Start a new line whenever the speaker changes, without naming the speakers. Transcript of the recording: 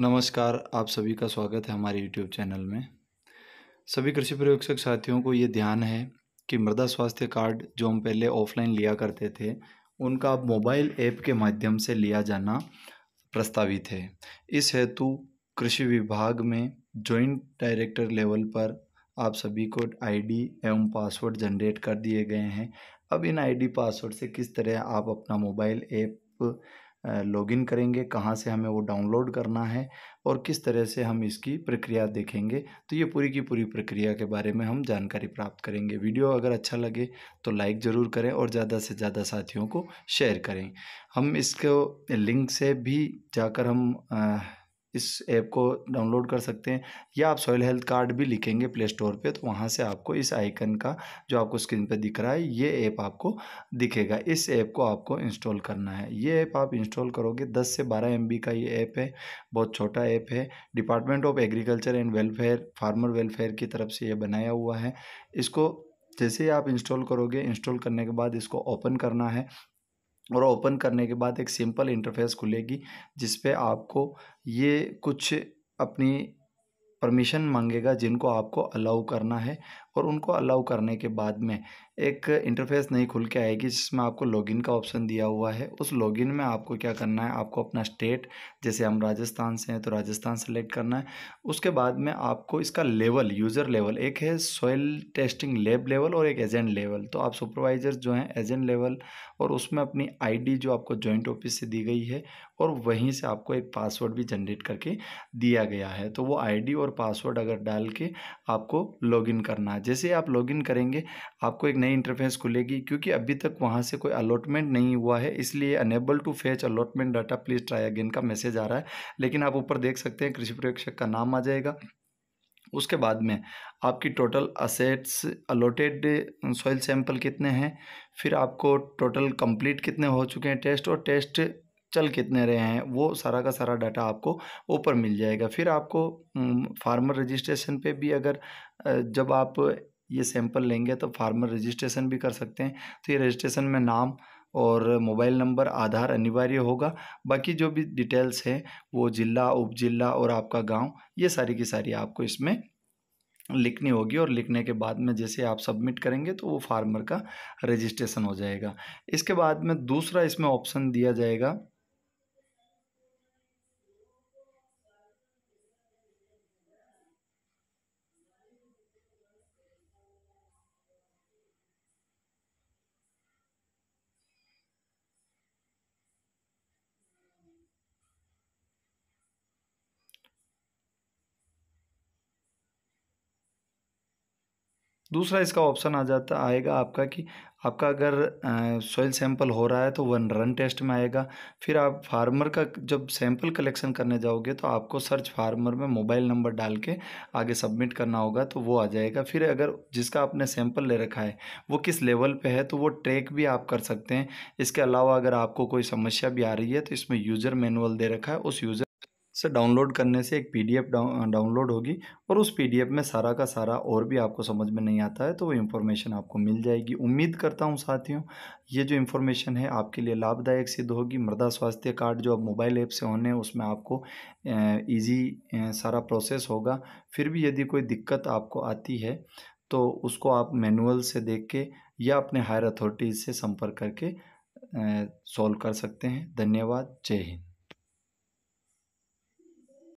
नमस्कार आप सभी का स्वागत है हमारे यूट्यूब चैनल में सभी कृषि प्रयोगशक साथियों को ये ध्यान है कि मृदा स्वास्थ्य कार्ड जो हम पहले ऑफलाइन लिया करते थे उनका अब मोबाइल ऐप के माध्यम से लिया जाना प्रस्तावित है इस हेतु कृषि विभाग में जॉइंट डायरेक्टर लेवल पर आप सभी को आईडी एवं पासवर्ड जनरेट कर दिए गए हैं अब इन आईडी पासवर्ड से किस तरह आप अपना मोबाइल ऐप लॉगिन करेंगे कहाँ से हमें वो डाउनलोड करना है और किस तरह से हम इसकी प्रक्रिया देखेंगे तो ये पूरी की पूरी प्रक्रिया के बारे में हम जानकारी प्राप्त करेंगे वीडियो अगर अच्छा लगे तो लाइक ज़रूर करें और ज़्यादा से ज़्यादा साथियों को शेयर करें हम इसको लिंक से भी जाकर हम इस ऐप को डाउनलोड कर सकते हैं या आप सॉयल हेल्थ कार्ड भी लिखेंगे प्ले स्टोर पर तो वहाँ से आपको इस आइकन का जो आपको स्क्रीन पर दिख रहा है ये ऐप आपको दिखेगा इस ऐप को आपको इंस्टॉल करना है ये ऐप आप इंस्टॉल करोगे दस से बारह एम का ये ऐप है बहुत छोटा ऐप है department of agriculture and welfare farmer welfare की तरफ से ये बनाया हुआ है इसको जैसे ही आप इंस्टॉल करोगे इंस्टॉल करने के बाद इसको ओपन करना है और ओपन करने के बाद एक सिंपल इंटरफेस खुलेगी जिस पे आपको ये कुछ अपनी परमिशन मांगेगा जिनको आपको अलाउ करना है और उनको अलाउ करने के बाद में एक इंटरफेस नहीं खुल के आएगी जिसमें आपको लॉगिन का ऑप्शन दिया हुआ है उस लॉगिन में आपको क्या करना है आपको अपना स्टेट जैसे हम राजस्थान से हैं तो राजस्थान सेलेक्ट करना है उसके बाद में आपको इसका लेवल यूज़र लेवल एक है सोयल टेस्टिंग लेब लेवल और एक एजेंट लेवल तो आप सुपरवाइज़र जो हैं एजेंट लेवल और उसमें अपनी आईडी जो आपको जॉइंट ऑफिस से दी गई है और वहीं से आपको एक पासवर्ड भी जनरेट करके दिया गया है तो वो आई और पासवर्ड अगर डाल के आपको लॉगिन करना है जैसे आप लॉगिन करेंगे आपको एक नई इंटरफेस खुलेगी क्योंकि अभी तक वहाँ से कोई अलॉटमेंट नहीं हुआ है इसलिए unable to fetch allotment data please try again का मैसेज आ रहा है लेकिन आप ऊपर देख सकते हैं कृषि प्रेक्षक का नाम आ जाएगा उसके बाद में आपकी total assets allotted soil sample कितने हैं फिर आपको टोटल कंप्लीट कितने हो चुके हैं टेस्ट और टेस्ट चल कितने रहे हैं वो सारा का सारा डाटा आपको ऊपर मिल जाएगा फिर आपको फार्मर रजिस्ट्रेशन पे भी अगर जब आप ये सैंपल लेंगे तो फार्मर रजिस्ट्रेशन भी कर सकते हैं तो ये रजिस्ट्रेशन में नाम और मोबाइल नंबर आधार अनिवार्य होगा बाकी जो भी डिटेल्स हैं वो ज़िला उप जिला और आपका गांव ये सारी की सारी आपको इसमें लिखनी होगी और लिखने के बाद में जैसे आप सबमिट करेंगे तो वो फार्मर का रजिस्ट्रेशन हो जाएगा इसके बाद में दूसरा इसमें ऑप्शन दिया जाएगा दूसरा इसका ऑप्शन आ जाता आएगा आपका कि आपका अगर सॉइल सैंपल हो रहा है तो वन रन टेस्ट में आएगा फिर आप फार्मर का जब सैंपल कलेक्शन करने जाओगे तो आपको सर्च फार्मर में मोबाइल नंबर डाल के आगे सबमिट करना होगा तो वो आ जाएगा फिर अगर जिसका आपने सैंपल ले रखा है वो किस लेवल पे है तो वो ट्रैक भी आप कर सकते हैं इसके अलावा अगर आपको कोई समस्या भी आ रही है तो इसमें यूज़र मैनुअल दे रखा है उस यूज़र से डाउनलोड करने से एक पीडीएफ डाउनलोड होगी और उस पीडीएफ में सारा का सारा और भी आपको समझ में नहीं आता है तो वो इन्फॉर्मेशन आपको मिल जाएगी उम्मीद करता हूँ साथियों ये जो इन्फॉर्मेशन है आपके लिए लाभदायक सिद्ध होगी मृदा स्वास्थ्य कार्ड जो अब मोबाइल ऐप से होने उसमें आपको ईजी सारा प्रोसेस होगा फिर भी यदि कोई दिक्कत आपको आती है तो उसको आप मैनुअल से देख के या अपने हायर अथॉरिटीज़ से संपर्क करके सॉल्व कर सकते हैं धन्यवाद जय हिंद